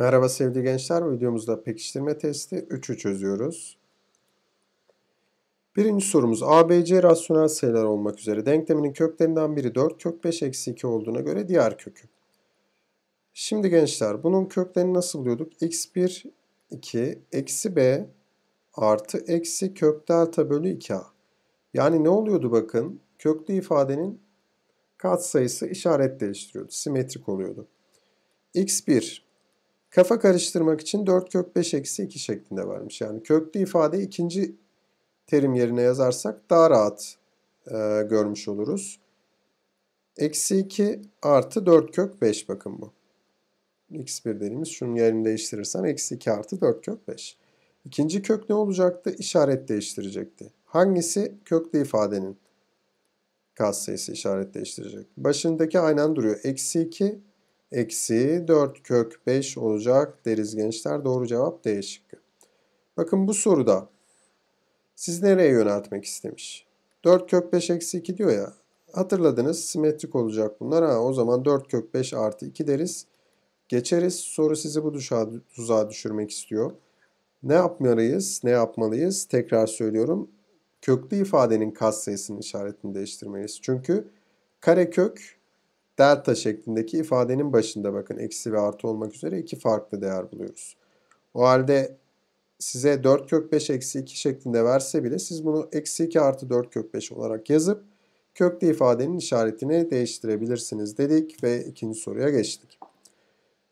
Merhaba sevgili gençler. Bu videomuzda pekiştirme testi 3'ü çözüyoruz. Birinci sorumuz ABC rasyonel sayılar olmak üzere denkleminin köklerinden biri 4 kök 5 eksi 2 olduğuna göre diğer kökü. Şimdi gençler bunun köklerini nasıl buluyorduk? x1 2 eksi b artı eksi kök delta bölü 2a. Yani ne oluyordu bakın? Köklü ifadenin katsayısı işaret değiştiriyordu. Simetrik oluyordu. x1 Kafa karıştırmak için 4 kök 5 eksi 2 şeklinde varmış. Yani köklü ifade ikinci terim yerine yazarsak daha rahat e, görmüş oluruz. Eksi 2 artı 4 kök 5 bakın bu. X1 dediğimiz şunun yerini değiştirirsen eksi 2 artı 4 kök 5. İkinci kök ne olacaktı? İşaret değiştirecekti. Hangisi köklü ifadenin katsayısı işaret değiştirecek? Başındaki aynen duruyor. Eksi 2 eksi 4 kök 5 olacak deriz gençler. Doğru cevap D şıkkı. Bakın bu soruda siz nereye yöneltmek istemiş? 4 kök 5 eksi 2 diyor ya. Hatırladınız simetrik olacak bunlar. Ha, o zaman 4 kök 5 artı 2 deriz. Geçeriz. Soru sizi bu tuzağa düşürmek istiyor. Ne yapmalıyız? Ne yapmalıyız? Tekrar söylüyorum. Köklü ifadenin katsayısının işaretini değiştirmeliyiz. Çünkü kare kök delta şeklindeki ifadenin başında bakın eksi ve artı olmak üzere iki farklı değer buluyoruz. O halde size 4 kök 5 eksi 2 şeklinde verse bile siz bunu eksi 2 artı 4 kök 5 olarak yazıp köklü ifadenin işaretini değiştirebilirsiniz dedik ve ikinci soruya geçtik.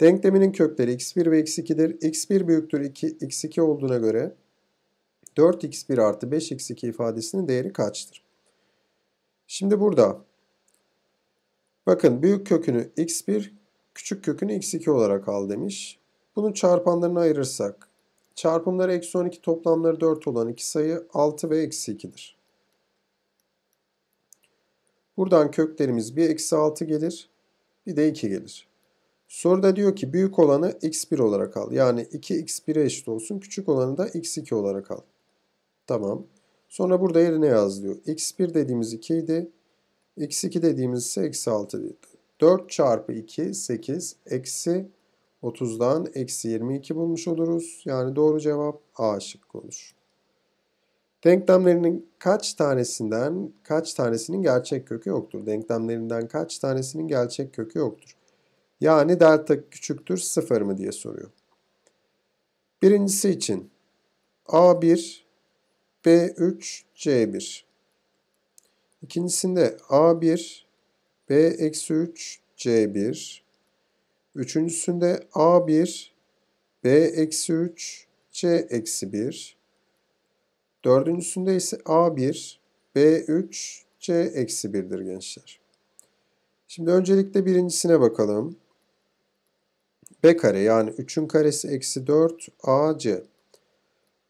Denkleminin kökleri x1 ve x2'dir. x1 büyüktür 2, x2 olduğuna göre 4x1 artı 5x2 ifadesinin değeri kaçtır? Şimdi burada Bakın büyük kökünü x1, küçük kökünü x2 olarak al demiş. Bunu çarpanlarına ayırırsak çarpımları eksi 12 toplamları 4 olan iki sayı 6 ve eksi 2'dir. Buradan köklerimiz bir eksi 6 gelir bir de 2 gelir. Soruda diyor ki büyük olanı x1 olarak al. Yani 2x1'e eşit olsun. Küçük olanı da x2 olarak al. Tamam. Sonra burada yerine yaz x1 dediğimiz 2 idi. X2 dediğimiz ise eksi 6 dedi. 4 çarpı 2 8 eksi 30'dan eksi 22 bulmuş oluruz. Yani doğru cevap A şıkkı olur. Denklemlerinin kaç tanesinden kaç tanesinin gerçek kökü yoktur? Denklemlerinden kaç tanesinin gerçek kökü yoktur? Yani delta küçüktür sıfır mı diye soruyor. Birincisi için A1, B3, C1. İkincisinde A1, B-3, C1. Üçüncüsünde A1, B-3, C-1. Dördüncüsünde ise A1, B3, C-1'dir gençler. Şimdi öncelikle birincisine bakalım. B kare yani 3'ün karesi eksi 4 AC.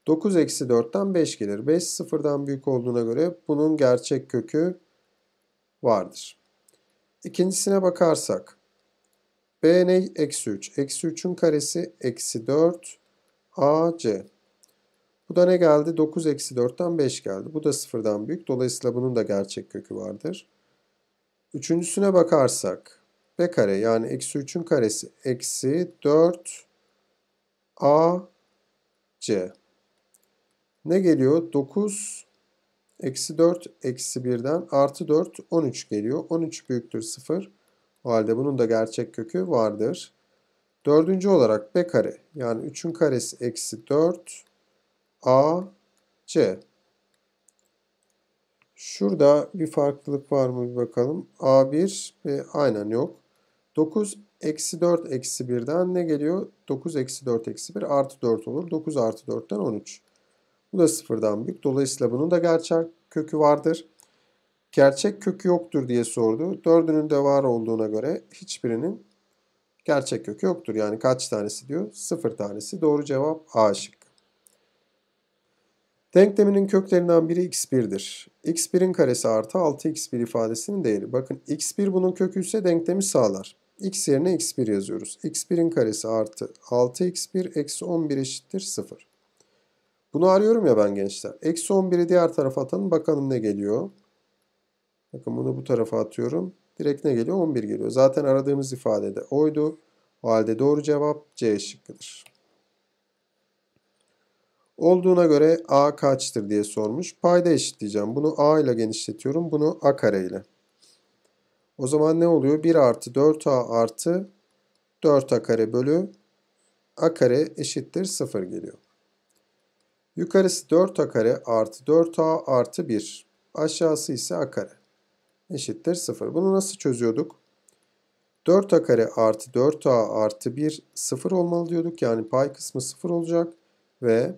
9 eksi 4'ten 5 gelir. 5 sıfırdan büyük olduğuna göre bunun gerçek kökü vardır. İkincisine bakarsak. B ne? Eksi 3. Eksi 3'ün karesi eksi 4 AC. Bu da ne geldi? 9 eksi 4'ten 5 geldi. Bu da sıfırdan büyük. Dolayısıyla bunun da gerçek kökü vardır. Üçüncüsüne bakarsak. B kare yani eksi 3'ün karesi eksi 4 AC. Ne geliyor? 9 eksi 4 eksi 1'den artı 4 13 geliyor. 13 büyüktür 0. O halde bunun da gerçek kökü vardır. Dördüncü olarak b kare yani 3'ün karesi eksi 4 a c. Şurada bir farklılık var mı bir bakalım. A1 ve aynen yok. 9 eksi 4 eksi 1'den ne geliyor? 9 eksi 4 eksi 1 artı 4 olur. 9 artı 4'ten 13. Bu da sıfırdan büyük. Dolayısıyla bunun da gerçek kökü vardır. Gerçek kökü yoktur diye sordu. Dördünün de var olduğuna göre hiçbirinin gerçek kökü yoktur. Yani kaç tanesi diyor? Sıfır tanesi. Doğru cevap A şık. Denkleminin köklerinden biri x1'dir. x1'in karesi artı 6x1 ifadesinin değeri. Bakın x1 bunun kökü ise denklemi sağlar. x yerine x1 yazıyoruz. x1'in karesi artı 6x1 eksi 11 eşittir 0. Bunu arıyorum ya ben gençler. Eksi 11'i diğer tarafa atalım. Bakalım ne geliyor. Bakın bunu bu tarafa atıyorum. Direkt ne geliyor? 11 geliyor. Zaten aradığımız ifade de oydu. O halde doğru cevap C şıkkıdır. Olduğuna göre A kaçtır diye sormuş. Payda eşitleyeceğim. Bunu A ile genişletiyorum. Bunu A kare ile. O zaman ne oluyor? 1 artı 4A artı 4A kare bölü A kare eşittir 0 geliyor. Yukarısı 4a kare artı 4a artı 1. Aşağısı ise a kare. Eşittir 0. Bunu nasıl çözüyorduk? 4a kare artı 4a artı 1 0 olmalı diyorduk. Yani pay kısmı 0 olacak ve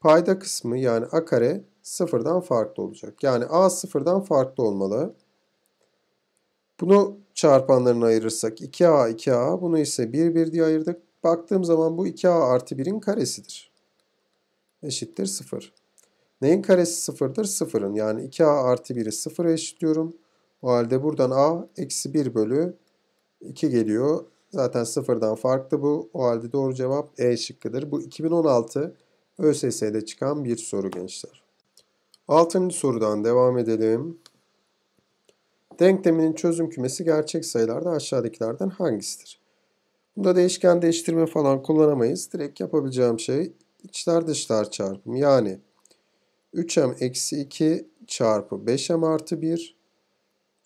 payda kısmı yani a kare 0'dan farklı olacak. Yani a 0'dan farklı olmalı. Bunu çarpanlarına ayırırsak 2a 2a bunu ise 1 1 diye ayırdık. Baktığım zaman bu 2a artı 1'in karesidir eşittir 0. Neyin karesi sıfırdır? Sıfırın. Yani 2a artı 1'i sıfıra eşitliyorum. O halde buradan a eksi 1 bölü 2 geliyor. Zaten sıfırdan farklı bu. O halde doğru cevap E şıkkıdır. Bu 2016 ÖSS'de çıkan bir soru gençler. Altıncı sorudan devam edelim. Denkleminin çözüm kümesi gerçek sayılarda aşağıdakilerden hangisidir? Bunda değişken değiştirme falan kullanamayız. Direkt yapabileceğim şey içler dışlar çarpımı. Yani 3m eksi 2 çarpı 5m artı 1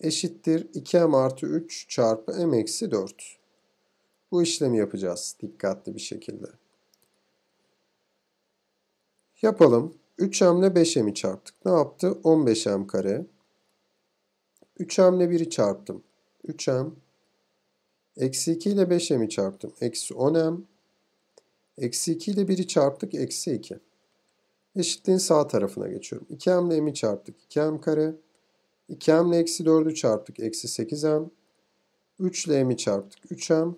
eşittir 2m artı 3 çarpı m eksi 4. Bu işlemi yapacağız dikkatli bir şekilde. Yapalım. 3m ile 5m'i çarptık. Ne yaptı? 15m kare. 3m ile 1'i çarptım. 3m. Eksi 2 ile 5m'i çarptım. Eksi 10m. Eksi 2 ile 1'i çarptık. Eksi 2. Eşitliğin sağ tarafına geçiyorum. 2m ile m'i çarptık. 2m kare. 2m ile eksi 4'ü çarptık. Eksi 8m. 3 ile m'i çarptık. 3m.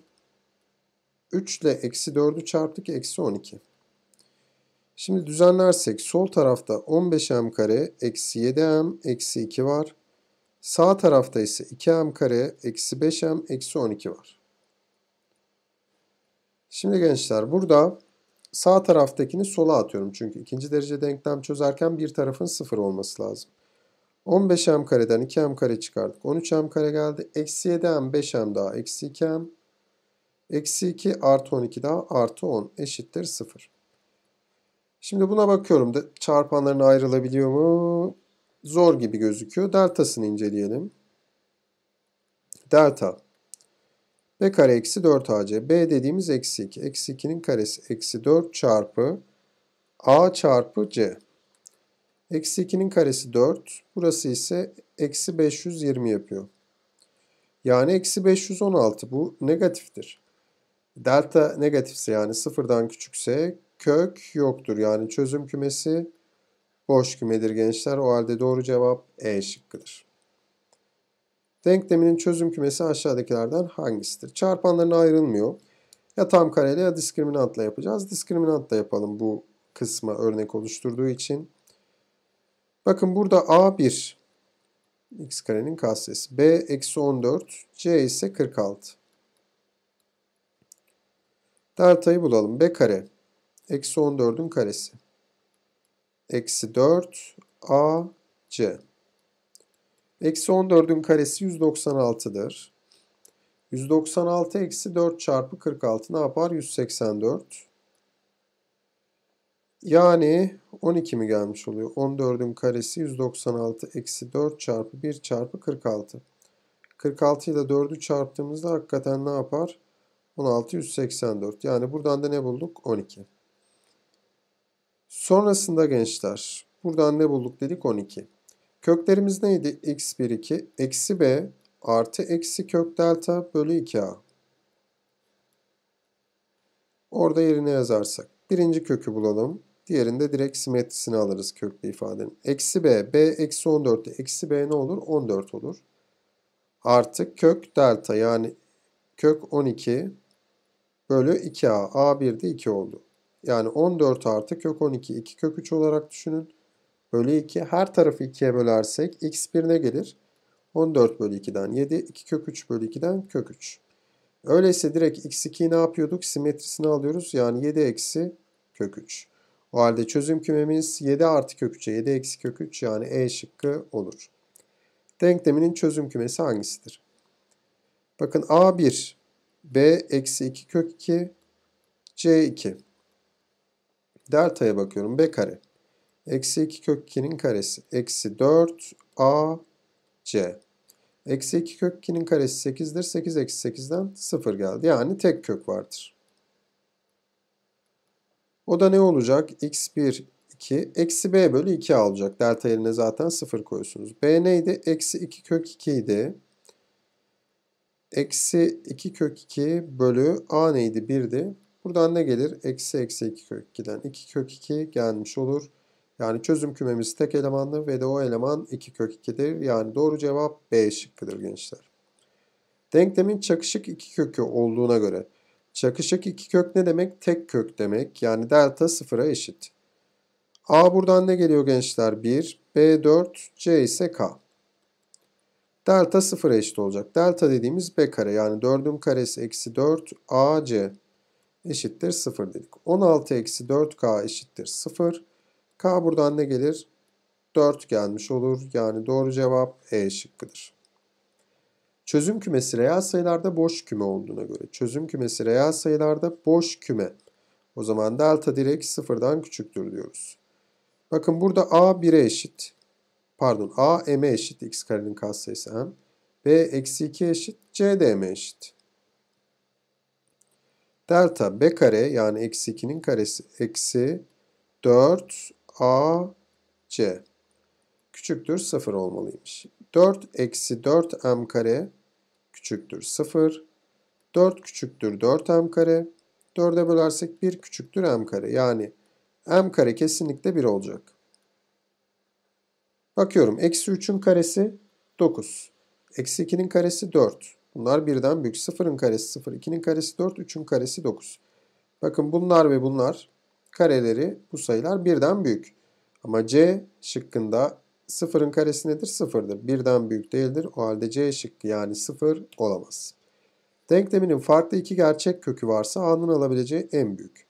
3 ile eksi 4'ü çarptık. Eksi 12. Şimdi düzenlersek sol tarafta 15m kare eksi 7m eksi 2 var. Sağ tarafta ise 2m kare eksi 5m eksi 12 var. Şimdi gençler burada sağ taraftakini sola atıyorum. Çünkü ikinci derece denklem çözerken bir tarafın sıfır olması lazım. 15m kareden 2m kare çıkardık. 13m kare geldi. Eksi 7m 5m daha eksi 2m. Eksi 2 artı 12 daha artı 10 eşittir 0. Şimdi buna bakıyorum. da Çarpanların ayrılabiliyor mu? Zor gibi gözüküyor. Deltasını inceleyelim. Delta b kare eksi 4ac. b dediğimiz eksi 2. Eksi 2'nin karesi eksi 4 çarpı a çarpı c. Eksi 2'nin karesi 4. Burası ise eksi 520 yapıyor. Yani eksi 516 bu negatiftir. Delta negatifse yani sıfırdan küçükse kök yoktur. Yani çözüm kümesi boş kümedir gençler. O halde doğru cevap E şıkkıdır. Denkleminin çözüm kümesi aşağıdakilerden hangisidir? Çarpanlarına ayrılmıyor. Ya tam kareli ya diskriminantla yapacağız. Diskriminantla yapalım bu kısma örnek oluşturduğu için. Bakın burada A1 x karenin katsayısı. B eksi 14. C ise 46. Delta'yı bulalım. B kare. Eksi 14'ün karesi. Eksi 4. A. C. Eksi 14'ün karesi 196'dır. 196 eksi 4 çarpı 46 ne yapar? 184. Yani 12 mi gelmiş oluyor? 14'ün karesi 196 eksi 4 çarpı 1 çarpı 46. 46 ile 4'ü çarptığımızda hakikaten ne yapar? 16 184. Yani buradan da ne bulduk? 12. Sonrasında gençler buradan ne bulduk dedik? 12. Köklerimiz neydi? x1, 2, eksi b artı eksi kök delta bölü 2a. Orada yerine yazarsak. Birinci kökü bulalım. Diğerinde direkt simetrisini alırız köklü ifadenin. Eksi b, b eksi 14'te eksi b ne olur? 14 olur. Artı kök delta yani kök 12 bölü 2a. a1'de 2 oldu. Yani 14 artı kök 12, 2 kök 3 olarak düşünün bölü 2. Her tarafı 2'ye bölersek x 1 ne gelir? 14 bölü 2'den 7, 2 kök 3 bölü 2'den kök 3. Öyleyse direkt x2'yi ne yapıyorduk? Simetrisini alıyoruz. Yani 7 eksi kök 3. O halde çözüm kümemiz 7 artı kök 3'e 7 eksi kök 3 yani e şıkkı olur. Denkleminin çözüm kümesi hangisidir? Bakın a1, b eksi 2 kök 2, c2. Delta'ya bakıyorum b kare. Eksi 2 kök 2'nin karesi. Eksi 4 a c. Eksi 2 kök 2'nin karesi 8'dir. 8 eksi 8'den 0 geldi. Yani tek kök vardır. O da ne olacak? x1 2. Eksi b bölü 2 alacak. Delta yerine zaten 0 koyuyorsunuz. b neydi? Eksi 2 kök 2 idi. Eksi 2 kök 2 bölü a neydi? 1'di. Buradan ne gelir? Eksi eksi 2 kök 2'den 2 kök 2 gelmiş olur. Yani çözüm kümemiz tek elemanlı ve de o eleman 2 kök 2'dir. Yani doğru cevap B şıkkıdır gençler. Denklemin çakışık 2 kökü olduğuna göre çakışık 2 kök ne demek? Tek kök demek. Yani delta 0'a eşit. A buradan ne geliyor gençler? 1, B 4, C ise K. Delta 0'a eşit olacak. Delta dediğimiz B kare yani 4'ün karesi eksi 4 AC eşittir 0 dedik. 16 eksi 4K eşittir 0. K buradan ne gelir? 4 gelmiş olur. Yani doğru cevap E şıkkıdır. Çözüm kümesi reel sayılarda boş küme olduğuna göre. Çözüm kümesi reel sayılarda boş küme. O zaman delta direkt sıfırdan küçüktür diyoruz. Bakın burada A 1'e eşit. Pardon A M'e eşit. X karenin katsayısı M. B eksi 2 eşit. C de M'e eşit. Delta B kare yani eksi 2'nin karesi eksi 4 A, C. Küçüktür 0 olmalıymış. 4 eksi 4m kare küçüktür 0. 4 küçüktür 4m kare. 4'e bölersek 1 küçüktür m kare. Yani m kare kesinlikle 1 olacak. Bakıyorum. Eksi 3'ün karesi 9. Eksi 2'nin karesi 4. Bunlar birden büyük. 0'ın karesi 0, 2'nin karesi 4, 3'ün karesi 9. Bakın bunlar ve bunlar kareleri bu sayılar birden büyük. Ama C şıkkında sıfırın karesi nedir? Sıfırdır. Birden büyük değildir. O halde C şıkkı yani sıfır olamaz. Denkleminin farklı iki gerçek kökü varsa A'nın alabileceği en büyük.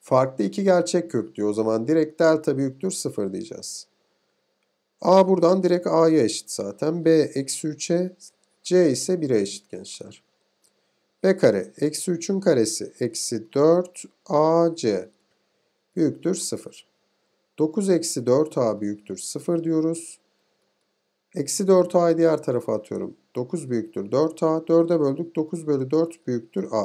Farklı iki gerçek kök diyor. O zaman direkt delta büyüktür sıfır diyeceğiz. A buradan direkt A'ya eşit zaten. B eksi 3'e C ise 1'e eşit gençler. B kare eksi 3'ün karesi eksi 4 AC büyüktür 0. 9 eksi 4a büyüktür 0 diyoruz. Eksi 4a'yı diğer tarafa atıyorum. 9 büyüktür 4a. 4'e böldük. 9 bölü 4 büyüktür a.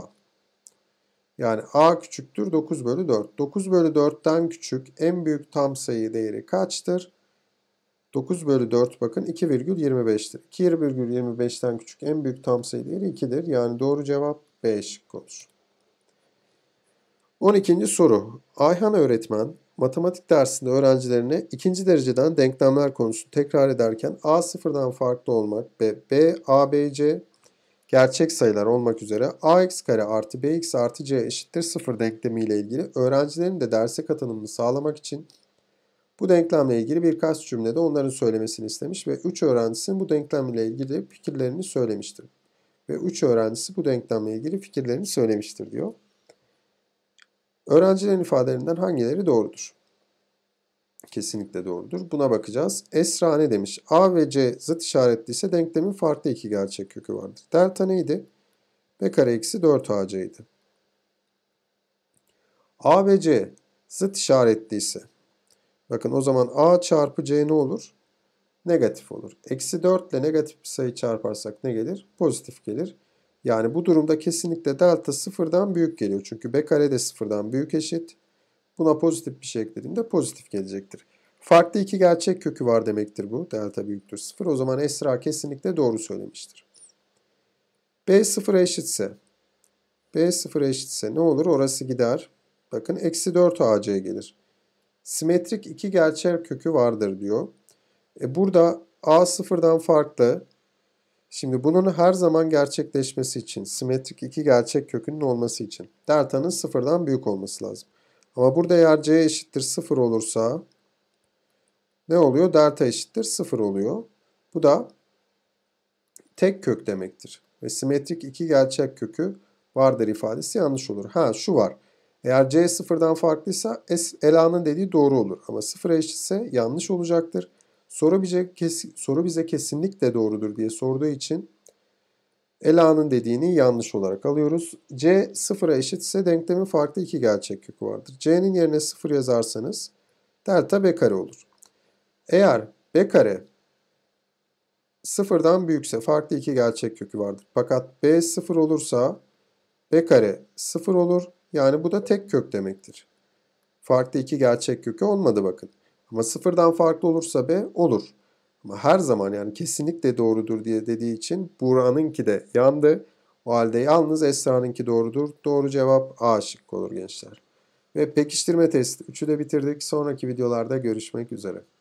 Yani a küçüktür 9 bölü 4. 9 bölü 4'ten küçük en büyük tam sayı değeri kaçtır? 9 bölü 4 bakın 2,25'tir. 2,25'ten küçük en büyük tam sayı değeri 2'dir. Yani doğru cevap B şıkkı olur. 12. soru. Ayhan öğretmen matematik dersinde öğrencilerine ikinci dereceden denklemler konusunu tekrar ederken A sıfırdan farklı olmak ve B, A, B, C gerçek sayılar olmak üzere ax kare artı bx artı c eşittir sıfır denklemiyle ilgili öğrencilerin de derse katılımını sağlamak için bu denklemle ilgili birkaç cümlede onların söylemesini istemiş ve 3 öğrencisinin bu denklemle ilgili fikirlerini söylemiştir. Ve 3 öğrencisi bu denklemle ilgili fikirlerini söylemiştir diyor. Öğrencilerin ifadelerinden hangileri doğrudur? Kesinlikle doğrudur. Buna bakacağız. Esra ne demiş? A ve C zıt işaretliyse denklemin farklı iki gerçek kökü vardır. Delta neydi? B kare eksi 4 AC'ydi. A ve C zıt işaretliyse, bakın o zaman A çarpı C ne olur? Negatif olur. Eksi 4 ile negatif bir sayı çarparsak ne gelir? Pozitif gelir. Yani bu durumda kesinlikle delta sıfırdan büyük geliyor. Çünkü B kare de sıfırdan büyük eşit. Buna pozitif bir şey eklediğimde pozitif gelecektir. Farklı iki gerçek kökü var demektir bu. Delta büyüktür sıfır. O zaman Esra kesinlikle doğru söylemiştir. B sıfır eşitse. B sıfır eşitse ne olur? Orası gider. Bakın eksi 4 AC'ye gelir. Simetrik iki gerçek kökü vardır diyor. E burada A sıfırdan farklı. Şimdi bunun her zaman gerçekleşmesi için, simetrik iki gerçek kökünün olması için delta'nın sıfırdan büyük olması lazım. Ama burada eğer c eşittir sıfır olursa ne oluyor? Delta eşittir sıfır oluyor. Bu da tek kök demektir. Ve simetrik iki gerçek kökü vardır ifadesi yanlış olur. Ha şu var. Eğer c sıfırdan farklıysa Ela'nın dediği doğru olur. Ama sıfıra eşitse yanlış olacaktır. Soru bize, soru bize kesinlikle doğrudur diye sorduğu için Ela'nın dediğini yanlış olarak alıyoruz. C sıfıra eşitse denklemin farklı iki gerçek kökü vardır. C'nin yerine sıfır yazarsanız delta B kare olur. Eğer B kare sıfırdan büyükse farklı iki gerçek kökü vardır. Fakat B sıfır olursa B kare sıfır olur. Yani bu da tek kök demektir. Farklı iki gerçek kökü olmadı bakın. Ama sıfırdan farklı olursa B olur. Ama her zaman yani kesinlikle doğrudur diye dediği için Buğra'nınki de yandı. O halde yalnız Esra'nınki doğrudur. Doğru cevap A şıkkı olur gençler. Ve pekiştirme testi. Üçü de bitirdik. Sonraki videolarda görüşmek üzere.